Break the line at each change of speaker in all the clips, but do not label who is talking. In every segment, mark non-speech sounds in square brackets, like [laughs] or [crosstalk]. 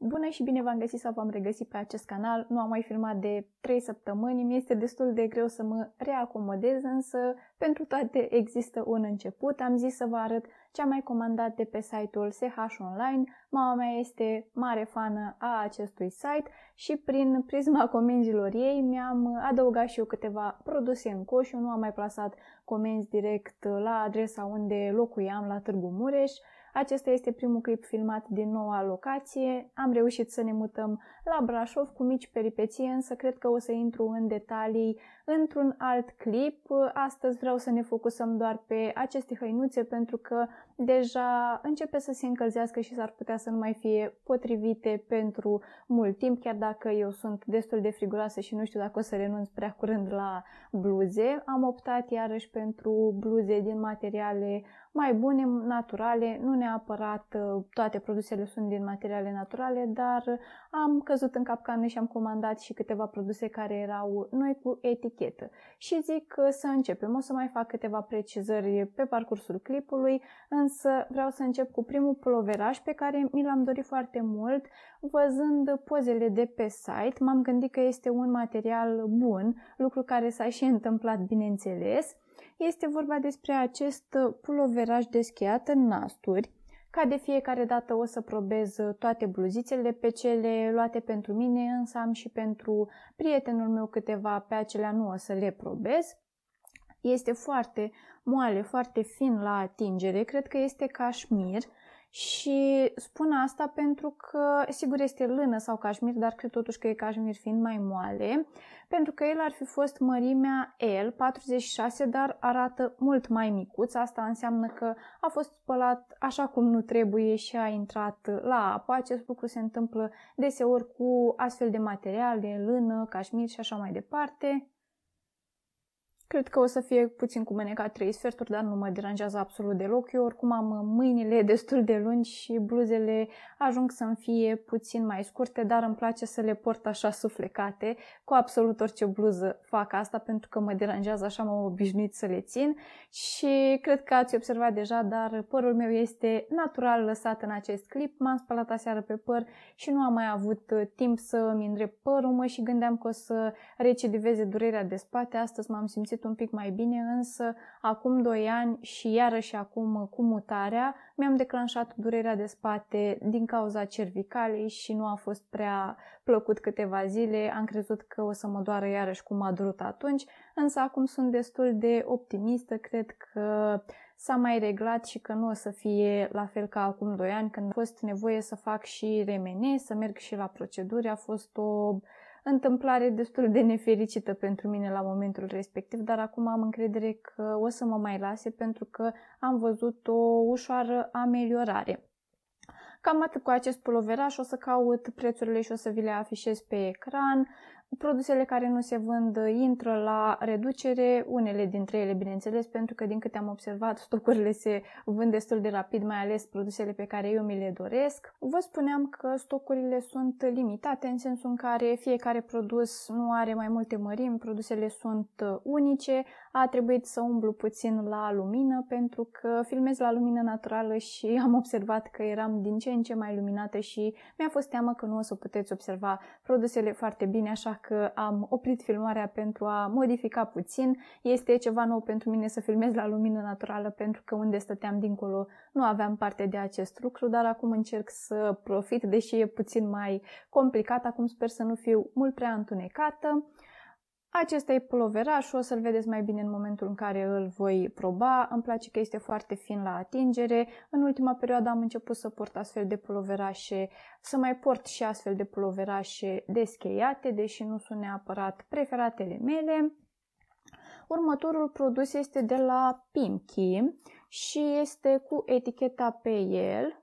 Bună și bine v-am găsit sau v-am regăsit pe acest canal. Nu am mai filmat de 3 săptămâni, mi este destul de greu să mă reacomodez, însă pentru toate există un început. Am zis să vă arăt ce am mai comandat de pe site-ul SH Online. Mama mea este mare fană a acestui site și prin prisma comenzilor ei mi-am adăugat și eu câteva produse în coș. Eu nu am mai plasat comenzi direct la adresa unde locuiam la Târgu Mureș acesta este primul clip filmat din noua locație. Am reușit să ne mutăm la Brașov cu mici peripeții, însă cred că o să intru în detalii într-un alt clip. Astăzi vreau să ne focusăm doar pe aceste hăinuțe pentru că deja începe să se încălzească și s-ar putea să nu mai fie potrivite pentru mult timp, chiar dacă eu sunt destul de friguroasă și nu știu dacă o să renunț prea curând la bluze. Am optat iarăși pentru bluze din materiale mai bune, naturale, nu neapărat uh, toate produsele sunt din materiale naturale, dar uh, am căzut în capcană și am comandat și câteva produse care erau noi cu etichetă. Și zic să începem, o să mai fac câteva precizări pe parcursul clipului, însă vreau să încep cu primul ploveraj pe care mi l-am dorit foarte mult, văzând pozele de pe site, m-am gândit că este un material bun, lucru care s-a și întâmplat, bineînțeles, este vorba despre acest puloveraj deschiat în nasturi. Ca de fiecare dată o să probez toate bluzițele pe cele luate pentru mine, însă am și pentru prietenul meu câteva, pe acelea nu o să le probez. Este foarte moale, foarte fin la atingere, cred că este cașmir și spun asta pentru că, sigur, este lână sau cașmir, dar cred totuși că e cașmir fiind mai moale pentru că el ar fi fost mărimea L46, dar arată mult mai micuț. Asta înseamnă că a fost spălat așa cum nu trebuie și a intrat la apă. Acest lucru se întâmplă deseori cu astfel de materiale, lână, cașmir și așa mai departe. Cred că o să fie puțin cu mâneca trei sferturi, dar nu mă deranjează absolut deloc. Eu oricum am mâinile [laughs] destul de lungi și bluzele ajung să-mi fie puțin mai scurte, dar îmi place să le port așa suflecate. Cu absolut orice bluză fac asta pentru că mă deranjează, așa m-am obișnuit să le țin. Și cred că ați observat deja, dar părul meu este natural lăsat în acest clip. M-am spălat aseară pe păr și nu am mai avut uh, timp să-mi îndrept părul mă și gândeam că o să recidiveze durerea de spate. Astăzi m-am simțit simțit un pic mai bine, însă acum 2 ani și iarăși acum uh, cu mutarea mi-am declanșat durerea de spate din cauza cervicalei și nu a fost prea plăcut câteva zile. Am crezut că o să mă doară iarăși cum a durut atunci, însă acum sunt destul de optimistă, cred că s-a mai reglat și că nu o să fie la fel ca acum 2 ani când a fost nevoie să fac și remene, să merg și la proceduri, a fost o întâmplare destul de nefericită pentru mine la momentul respectiv, dar acum am încredere că o să mă mai lase pentru că am văzut o ușoară ameliorare. Cam atât cu acest puloveraș, o să caut prețurile și o să vi le afișez pe ecran. Produsele care nu se vând intră la reducere, unele dintre ele, bineînțeles, pentru că, din câte am observat, [laughs] stocurile se vând destul de rapid, mai ales produsele pe care eu mi le doresc. Vă spuneam că stocurile sunt limitate în sensul în care fiecare produs nu are mai multe mărimi, produsele sunt uh, unice, a trebuit să umblu puțin la lumină pentru că filmez la lumină naturală și [laughs] am observat că eram din ce în ce mai luminată și mi-a fost teamă că nu o să puteți observa produsele foarte bine, așa dacă am oprit filmarea pentru a modifica puțin. Este ceva nou pentru mine să filmez la lumină naturală pentru că unde stăteam dincolo nu aveam parte de acest lucru, dar acum încerc să profit, deși e puțin mai complicat. Acum sper să nu fiu mult prea întunecată. Acesta e puloverașul, o să-l vedeți mai bine în momentul în care îl voi proba. Îmi place că este foarte fin la atingere. În ultima perioadă am început să port astfel de puloverașe, să mai port și astfel de puloverașe descheiate, deși nu sunt neapărat preferatele mele. Următorul produs este de la Pimki și este cu eticheta pe el,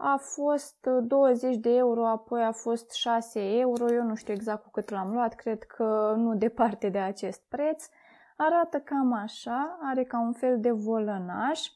a fost 20 uh, de euro, apoi a fost 6 euro, eu nu știu exact cu cât l-am luat, cred că nu departe de acest preț. Arată cam așa, are ca un fel de volănaș.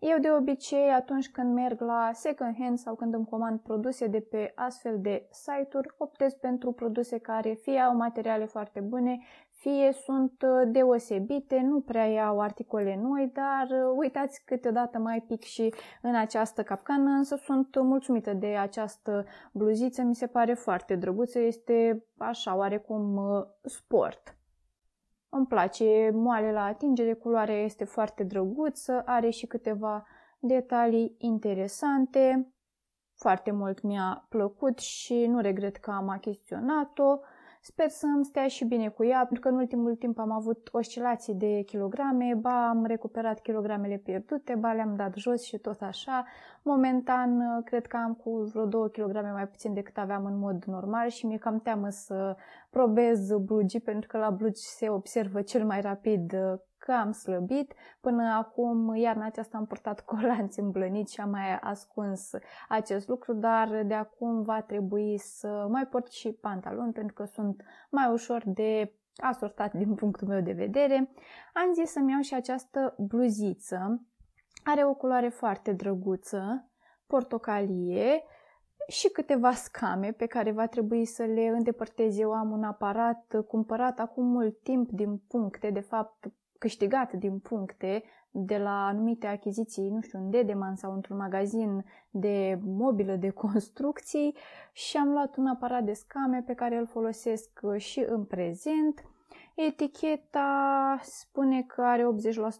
Eu de obicei atunci când merg la second hand sau când îmi comand produse de pe astfel de site-uri, optez pentru produse care fie au materiale foarte bune, fie sunt uh, deosebite, nu prea iau articole noi, dar uh, uitați câteodată mai pic și în această capcană, însă sunt mulțumită de această bluziță, mi se pare foarte drăguță, este așa oarecum uh, sport. Îmi place moale la atingere, culoarea este foarte drăguță, are și câteva detalii interesante. Foarte mult mi-a plăcut și nu regret că am achiziționat-o. Sper să îmi stea și bine cu ea, pentru că în ultimul timp am avut oscilații de kilograme, ba am recuperat kilogramele pierdute, ba le-am dat jos și tot așa. Momentan, uh, cred că am cu vreo 2 kg mai puțin decât aveam în mod normal și mi-e cam teamă să probez blugii, pentru că la blugi se observă cel mai rapid uh, că am slăbit. Până acum, iarna aceasta am purtat [laughs] colanți îmblăniți și am mai ascuns acest lucru, dar de acum va trebui să mai port și pantaloni pentru că sunt mai ușor de asortat din punctul meu de vedere. Am zis să-mi iau și această bluziță. Are o culoare foarte drăguță, portocalie, și câteva scame pe care va trebui să le îndepărtez. Eu am un aparat cumpărat acum mult timp din puncte, de fapt câștigat din puncte de la anumite achiziții, nu știu, în Dedeman sau într-un magazin de mobilă de construcții și am luat un aparat de scame pe care îl folosesc uh, și în prezent. Eticheta spune că are 80%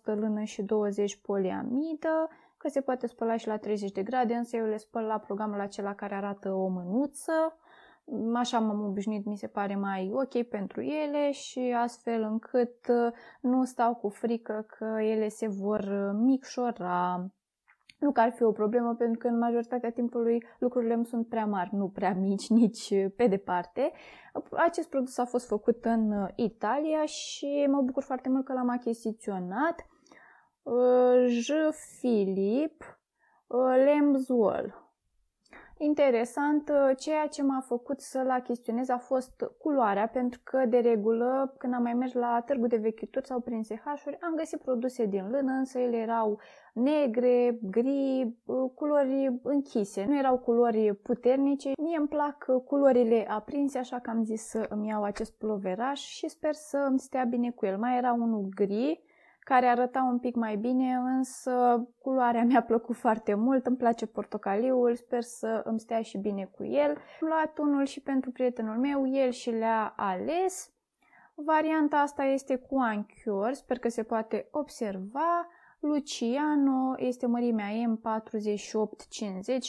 lână și 20 poliamidă, că se poate spăla și la 30 de grade, însă eu le spăl la programul acela care arată o mânuță așa m-am obișnuit, mi se pare mai ok pentru ele și astfel încât uh, nu stau cu frică că ele se vor uh, micșora. Nu că ar fi o problemă, pentru că în majoritatea timpului lucrurile îmi sunt prea mari, nu prea mici, [laughs] nici uh, pe departe. Acest produs a fost făcut în Italia și mă bucur foarte mult că l-am achiziționat. J. Philip Lemswell Interesant, uh, ceea ce m-a făcut să-l achiziționez a fost culoarea, pentru că de regulă când am mai mers la târgul de vechituri sau prin SH-uri, am găsit produse din lână, însă ele erau negre, gri, uh, culori închise. Nu erau culori puternice. Mie îmi plac culorile aprinse, așa că am zis să îmi iau acest ploveraș și sper să îmi stea bine cu el. Mai era unul gri, care arăta un pic mai bine, însă culoarea mi-a plăcut foarte mult, îmi place portocaliul, sper să îmi stea și bine cu el. Am luat unul și pentru prietenul meu, el și le-a ales. Varianta asta este cu anchior, sper că se poate observa. Luciano este mărimea M4850,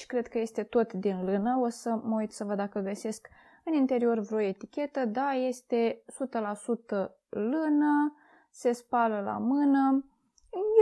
cred că este tot din lână, o să mă uit să văd dacă găsesc în interior vreo etichetă, da, este 100% lână, se spală la mână.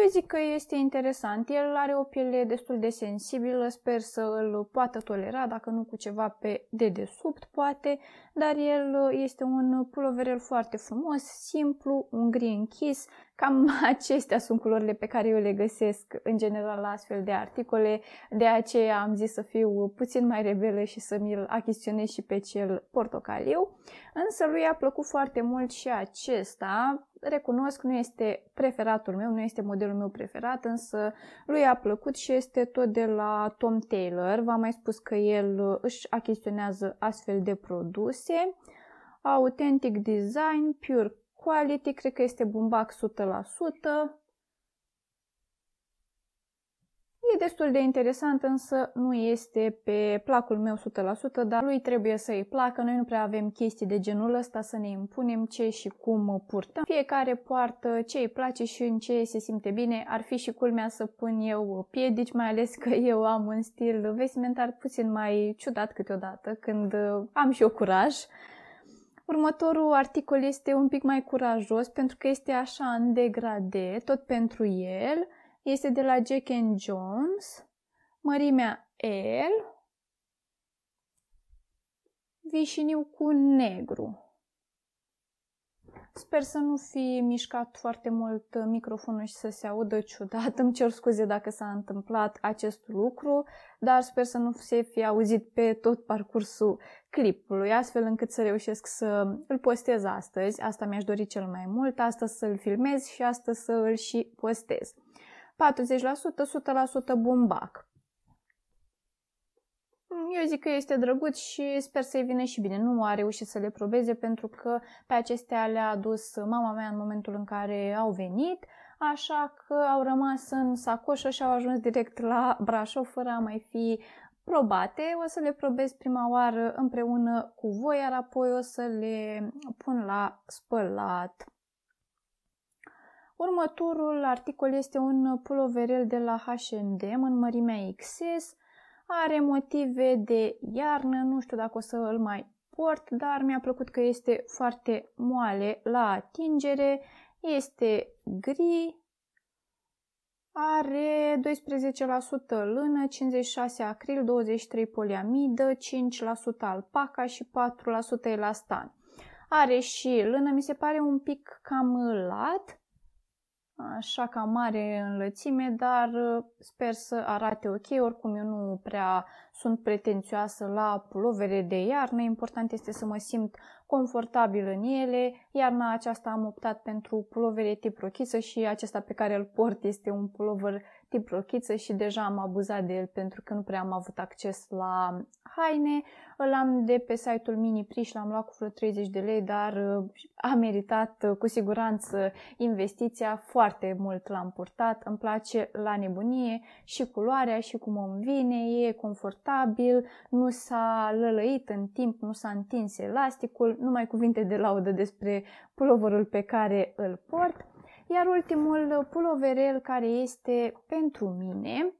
Eu zic că este interesant. El are o piele destul de sensibilă, sper să îl poată tolera, dacă nu cu ceva pe dedesubt, poate, dar el este un puloverel foarte frumos, simplu, un gri închis. Cam [laughs] acestea sunt culorile pe care eu le găsesc în general la astfel de articole, de aceea am zis să fiu puțin mai rebelă și să mi-l achiziționez și pe cel portocaliu. Însă lui a plăcut foarte mult și acesta, recunosc, nu este preferatul meu, nu este modelul meu preferat, însă lui a plăcut și este tot de la Tom Taylor. V-am mai spus că el își achiziționează astfel de produse. Authentic Design, Pure Quality, cred că este bumbac 100%, E destul de interesant, însă nu este pe placul meu 100%, dar lui trebuie să îi placă. Noi nu prea avem chestii de genul ăsta să ne impunem ce și cum purtăm. Fiecare poartă ce îi place și în ce se simte bine. Ar fi și culmea să pun eu piedici, mai ales că eu am un stil vestimentar puțin mai ciudat câteodată, când uh, am și eu curaj. Următorul articol este un pic mai curajos pentru că este așa în degrade, tot pentru el – este de la Jack and Jones, mărimea L, vișiniu cu negru. Sper să nu fi mișcat foarte mult uh, microfonul și să se audă ciudat. [laughs] Îmi cer scuze dacă s-a întâmplat acest lucru, dar sper să nu se fi auzit pe tot parcursul clipului, astfel încât să reușesc să îl postez astăzi. Asta mi-aș dori cel mai mult, asta să-l filmez și asta să îl și postez. 40 100% bombac. Eu zic că este drăguț și sper să-i vină și bine. Nu a reușit să le probeze pentru că pe acestea le-a adus mama mea în momentul în care au venit, așa că au rămas în sacoșă și au ajuns direct la Brașov fără a mai fi probate. O să le probez prima oară împreună cu voi, iar apoi o să le pun la spălat. Următorul articol este un puloverel de la H&M în mărimea XS. Are motive de iarnă, nu știu dacă o să îl mai port, dar mi-a plăcut că este foarte moale la atingere. Este gri, are 12% lână, 56% acril, 23% poliamidă, 5% alpaca și 4% elastan. Are și lână, mi se pare un pic cam lat, așa ca mare în lățime, dar uh, sper să arate ok. Oricum eu nu prea sunt pretențioasă la pulovere de iarnă, important este să mă simt confortabil în ele. Iarna aceasta am optat pentru pulovere tip rochiță și acesta pe care îl port este un pulover tip rochiță și deja am abuzat de el pentru că nu prea am avut acces la haine. Îl am de pe site-ul Mini și l-am luat cu vreo 30 de lei, dar uh, a meritat uh, cu siguranță investiția, foarte mult l-am purtat, îmi place la nebunie și culoarea și cum îmi vine, e confortabil, nu s-a lălăit în timp, nu s-a întins elasticul, numai cuvinte de laudă despre puloverul pe care îl port. Iar ultimul puloverel care este pentru mine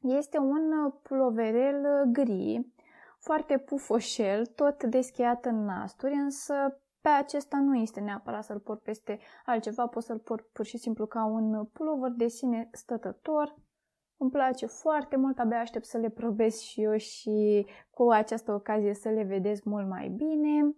este un puloverel gri, foarte pufoșel, tot deschiat în nasturi, însă pe acesta nu este neapărat să-l port peste altceva, pot să-l port pur și simplu ca un pulover de sine stătător. Îmi place foarte mult, abia aștept să le probez și eu și cu această ocazie să le vedeți mult mai bine.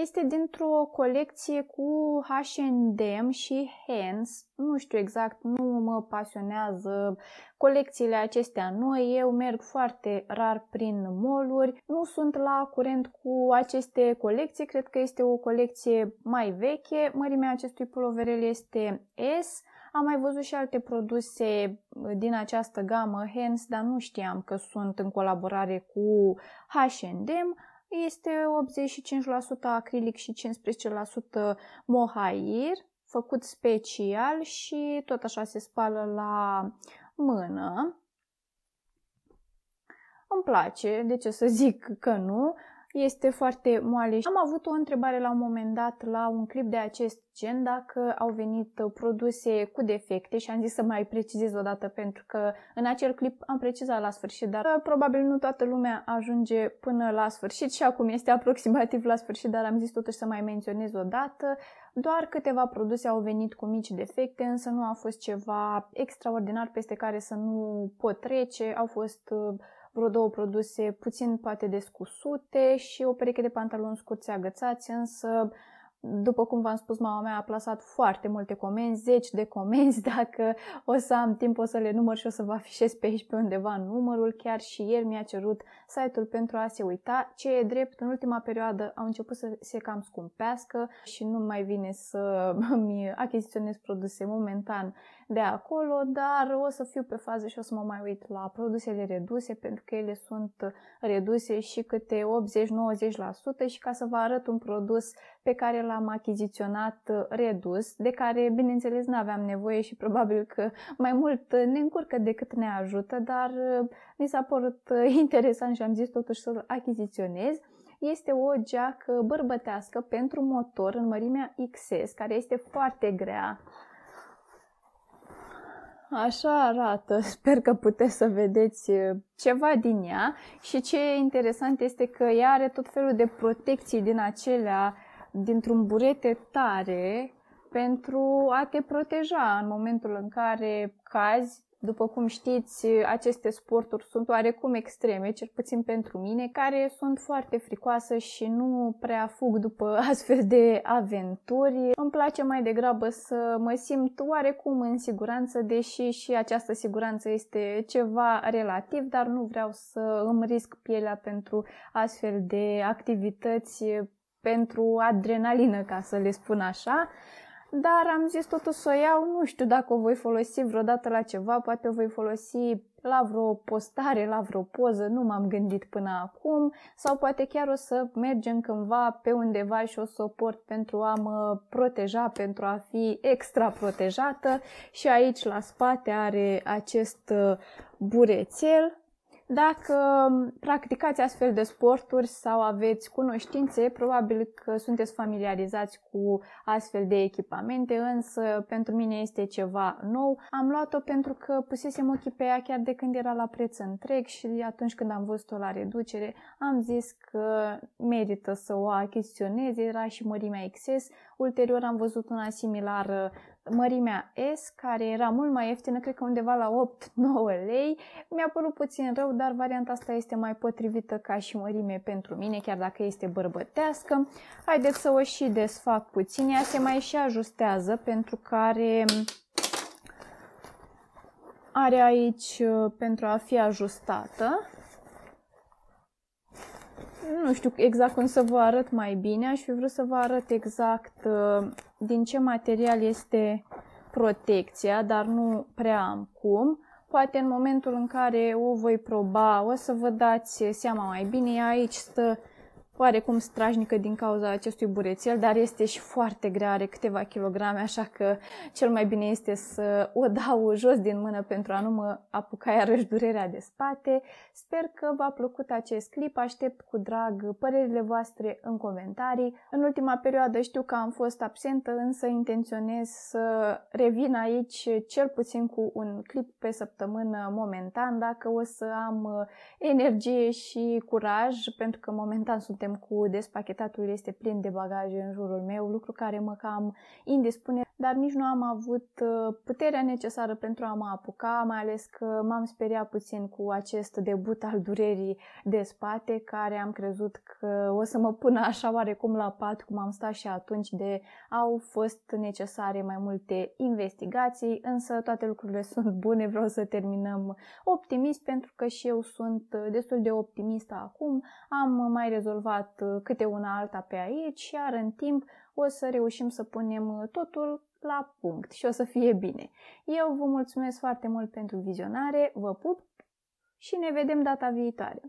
Este dintr-o colecție cu H&M și Hens. Nu știu exact, nu mă pasionează colecțiile acestea noi. Eu merg foarte rar prin moluri. Nu sunt la curent cu aceste colecții. Cred că este o colecție mai veche. Mărimea acestui puloverel este S. Am mai văzut și alte produse din această gamă Hens, dar nu știam că sunt în colaborare cu H&M este 85% acrilic și 15% mohair, făcut special și tot așa se spală la mână. Îmi place, de ce să zic că nu, este foarte moale. Am avut o întrebare la un moment dat la un clip de acest gen dacă au venit uh, produse cu defecte și am zis să mai precizez o dată pentru că în acel clip am precizat la sfârșit, dar uh, probabil nu toată lumea ajunge până la sfârșit și acum este [laughs] aproximativ la sfârșit, dar am zis totuși să mai menționez o dată. Doar câteva produse au venit cu mici defecte, însă nu a fost ceva extraordinar peste care să nu pot trece, au fost uh, vreo două produse puțin poate descusute și o pereche de pantaloni scurți agățați, însă după cum v-am spus, mama mea a plasat foarte multe comenzi, zeci de comenzi, [laughs] dacă o să am timp o să le număr și o să vă afișez pe aici pe undeva numărul, chiar și ieri mi-a cerut site-ul pentru a se uita, ce e drept, în ultima perioadă au început să se cam scumpească și nu mai vine să [laughs] mi achiziționez produse momentan de acolo, dar o să fiu pe fază și o să mă mai uit la produsele reduse, pentru că ele sunt reduse și câte 80-90% și ca să vă arăt un produs pe care l-am achiziționat uh, redus, de care, bineînțeles, nu aveam nevoie și probabil că mai mult uh, ne încurcă decât ne ajută, dar uh, mi s-a părut [laughs] interesant și am zis totuși să-l achiziționez este o geacă bărbătească pentru motor în mărimea XS, care este foarte grea Așa arată. [laughs] Sper că puteți să vedeți uh, ceva din ea și ce e interesant este că ea are tot felul de protecții din acelea, dintr-un burete tare, pentru a te proteja în momentul în care cazi după cum știți, aceste sporturi sunt oarecum extreme, cel puțin pentru mine, care sunt foarte fricoasă și nu prea fug după [laughs] astfel de aventuri. Îmi place mai degrabă să mă simt oarecum în siguranță, deși și această siguranță este ceva relativ, dar nu vreau să îmi risc pielea pentru astfel de activități pentru adrenalină, ca să le spun așa dar am zis totuși să o iau, nu știu dacă o voi folosi vreodată la ceva, poate o voi folosi la vreo postare, la vreo poză, nu m-am gândit până acum, sau poate chiar o să mergem cândva pe undeva și o să o port pentru a mă proteja, pentru a fi extra protejată și aici la spate are acest uh, burețel dacă um, practicați astfel de sporturi sau aveți cunoștințe, probabil că sunteți familiarizați cu astfel de echipamente, însă pentru mine este ceva nou. Am luat-o pentru că pusesem ochii pe ea chiar de când era la preț întreg și atunci când am văzut-o la reducere, am zis că merită să o achiziționez, era și mărimea XS. Ulterior am văzut una similară mărimea S, care era mult mai ieftină, cred că undeva la 8-9 [laughs] lei. Mi-a părut puțin rău, dar varianta asta este mai potrivită ca și mărime pentru mine, chiar dacă este bărbătească. Haideți să o și desfac puțin. Ea se mai și ajustează pentru că are mm, are aici uh, pentru a fi ajustată. Nu știu exact cum să vă arăt mai bine, aș fi vrut să vă arăt exact uh, din ce material este protecția, dar nu prea am cum. Poate în momentul în care o voi proba, o să vă dați seama mai bine. Aici stă oarecum strajnică din cauza acestui burețel, dar este și foarte grea, are câteva kilograme, așa că cel mai bine este să o dau jos din mână pentru a nu mă apuca iarăși durerea de spate. Sper că v-a plăcut acest clip, aștept cu drag părerile voastre în comentarii. În ultima perioadă știu că am fost absentă, însă intenționez să revin aici cel puțin cu un clip pe săptămână momentan, dacă o să am uh, energie și curaj, pentru că momentan suntem Cunoaștem cu despachetatul este plin de bagaje în jurul meu, lucru care mă cam indispune, dar nici nu am avut uh, puterea necesară pentru a mă apuca, mai ales că m-am speriat puțin cu acest debut al durerii de spate, care am crezut că o să mă pună așa oarecum la pat, cum am stat și atunci, de au fost necesare mai multe investigații, însă toate lucrurile [laughs] sunt bune, vreau să terminăm optimist, pentru că și eu sunt uh, destul de optimistă acum, am mai rezolvat schimbat uh, câte una alta pe aici, iar în timp o să reușim să punem uh, totul la punct și o să fie bine. Eu vă mulțumesc foarte mult pentru vizionare, vă pup și ne vedem data viitoare!